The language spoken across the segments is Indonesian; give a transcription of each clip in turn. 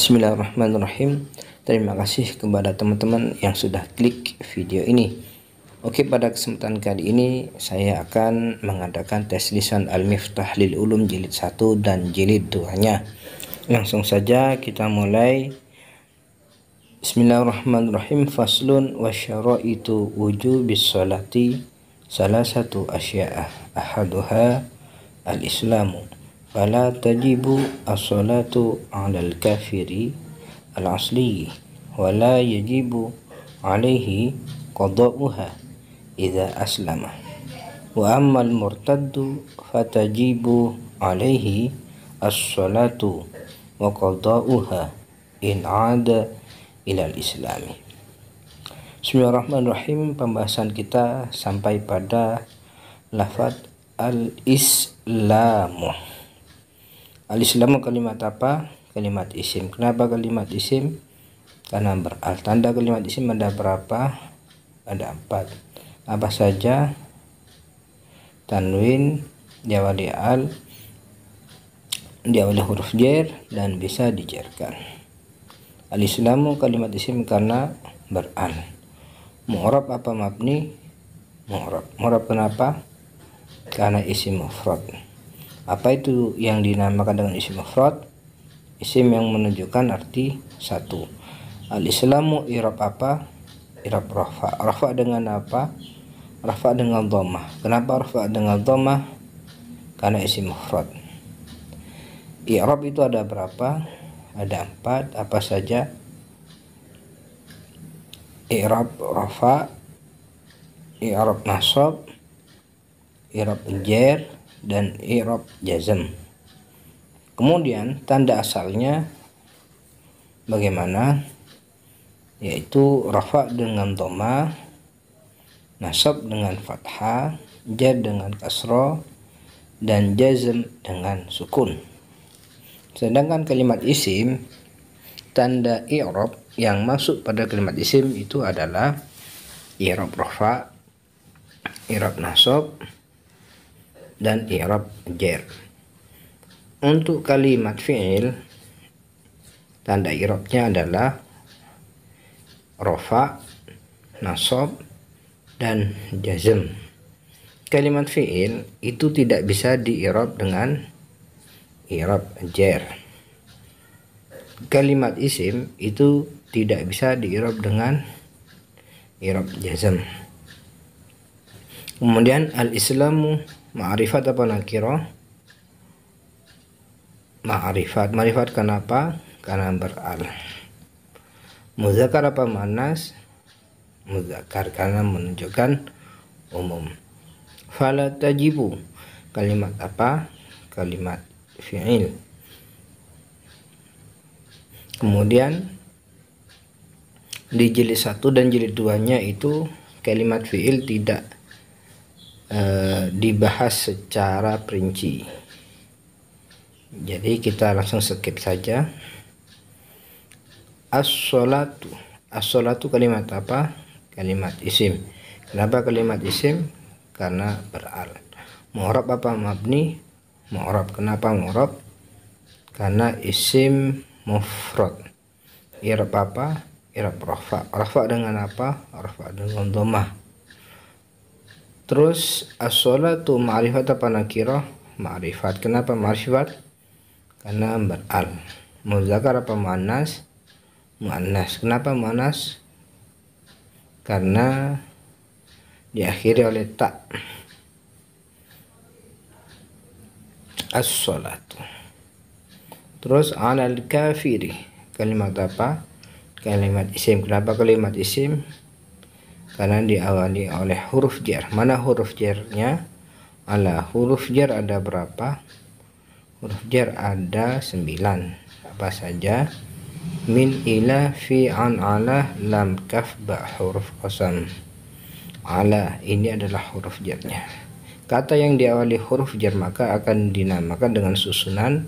Bismillahirrahmanirrahim. Terima kasih kepada teman-teman yang sudah klik video ini. Oke, pada kesempatan kali ini saya akan mengadakan tes lisan Al-Miftah lil Ulum jilid 1 dan jilid 2-nya. Langsung saja kita mulai. Bismillahirrahmanirrahim. Faslun wa itu wujubis salati salah satu asya'ah ahaduha al-islamu Fala tajibu as-salatu ala al-kafiri al-asli Wala yajibu alaihi qadauha Iza aslama Wa amma al-murtaddu fatajibu alaihi as-salatu Wa qadauha in ada ila al-islami Bismillahirrahmanirrahim Pembahasan kita sampai pada Lafad al-islamu Al-Islamu kalimat apa? Kalimat isim. Kenapa kalimat isim? Karena beral. Tanda kalimat isim ada berapa? Ada empat. Apa saja? Tanwin, diawali al, diawali huruf jer, dan bisa dijerkan. Al-Islamu kalimat isim karena beral. Mu'rab apa mabni? Mu'rab. Mu'rab kenapa? Karena isim mufrad. Apa itu yang dinamakan dengan isim mufrad? Isim yang menunjukkan arti satu. Al-Islamu irab apa? Irab rafa. Rafa dengan apa? Rafa dengan doma. Kenapa rafa dengan doma? Karena isim mufrad. Irab itu ada berapa? Ada empat. Apa saja? Irab rafa, I'rab nasab I'rab jer dan irob jazm. Kemudian tanda asalnya bagaimana? Yaitu rafa dengan doma, nasab dengan fathah, jad dengan kasro, dan jazm dengan sukun. Sedangkan kalimat isim tanda irob yang masuk pada kalimat isim itu adalah irob rafa, i'rab nasab, dan i'rab jar. Untuk kalimat fi'il tanda i'rabnya adalah rofa, nasab, dan jazm. Kalimat fi'il itu tidak bisa diirab dengan irab jer. Kalimat isim itu tidak bisa diirab dengan irab jazm. Kemudian al-islamu Ma'rifat apa nakiro? Ma'rifat. Ma'rifat kenapa? Karena beral. Muzakar apa manas? Muzakar karena menunjukkan umum. Fala Kalimat apa? Kalimat fi'il. Kemudian di jilid satu dan jilid duanya itu kalimat fi'il tidak eh, dibahas secara perinci jadi kita langsung skip saja as-salatu as-salatu kalimat apa kalimat isim kenapa kalimat isim karena beral mu'rab apa mabni mu'rab kenapa mu'rab karena isim mufrad irab apa irab rafa rafa dengan apa rafa dengan domah Terus as-salatu ma'rifat apa nakira Ma'rifat. Kenapa ma'rifat? Karena beral. Muzakar apa manas Mu'annas. Kenapa mu'annas? Karena diakhiri oleh tak. As-salatu. Terus alal kafiri. Kalimat apa? Kalimat isim. Kenapa kalimat isim? karena diawali oleh huruf jar. Mana huruf jarnya? Ala huruf jar ada berapa? Huruf jar ada 9. Apa saja? Min ila fi an ala lam kaf ba huruf kosan. Ala ini adalah huruf jarnya. Kata yang diawali huruf jar maka akan dinamakan dengan susunan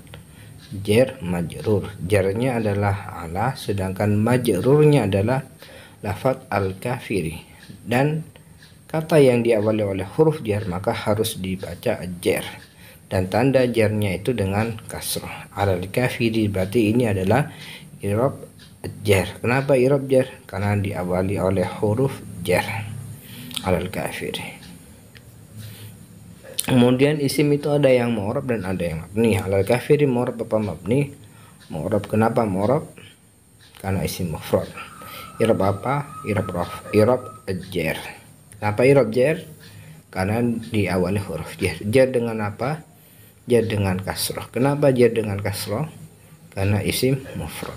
jar majrur. Jarnya adalah ala sedangkan majrurnya adalah lafat al-kafiri dan kata yang diawali oleh huruf jar maka harus dibaca jer dan tanda jarnya itu dengan kasroh alal kafiri berarti ini adalah irob jer kenapa irob jer karena diawali oleh huruf jer alal kafiri Kemudian isim itu ada yang morob dan ada yang mabni. Alal kafiri morob apa mabni? morob kenapa morob Karena isim mufrad. Irob apa? Irob rof. Irob jer. Kenapa irob jer? Karena diawali huruf jer. Jer dengan apa? Jer dengan kasroh. Kenapa jer dengan kasroh? Karena isim mufrad.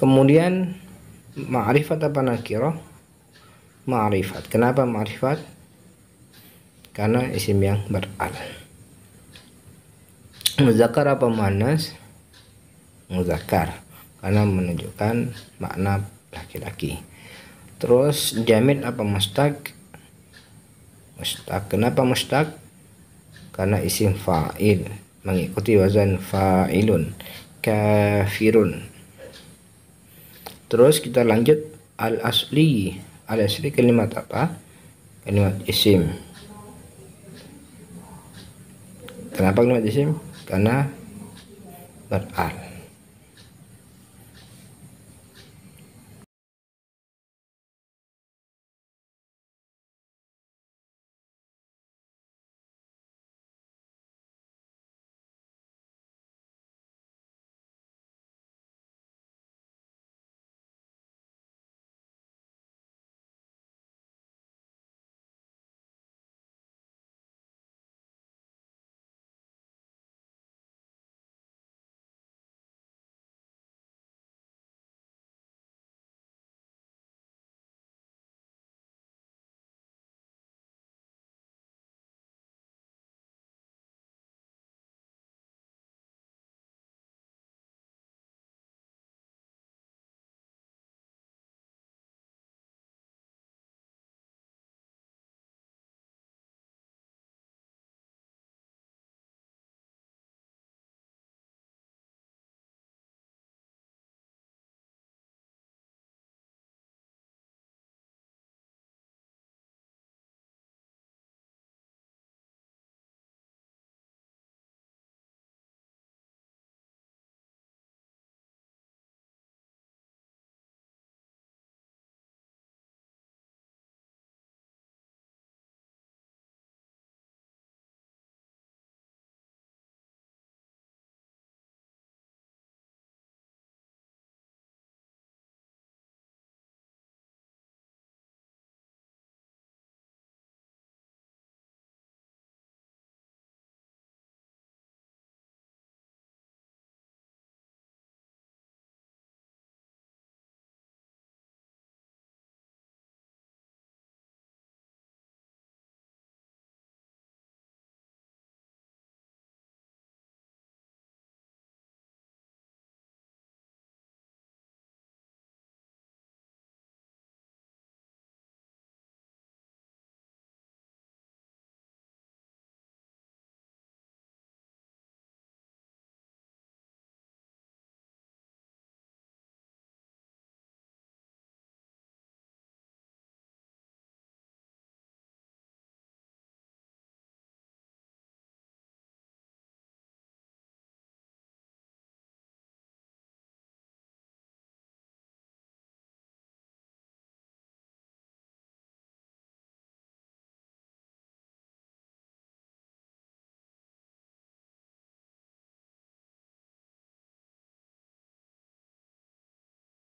Kemudian ma'rifat apa nakiroh? Ma'rifat. Kenapa ma'rifat? Karena isim yang beral. Muzakar apa manas? Muzakar karena menunjukkan makna laki-laki terus jamid apa mustaq mustaq kenapa mustaq karena isim fa'il mengikuti wazan fa'ilun kafirun terus kita lanjut al asli al asli kalimat apa kalimat isim kenapa kalimat isim karena beral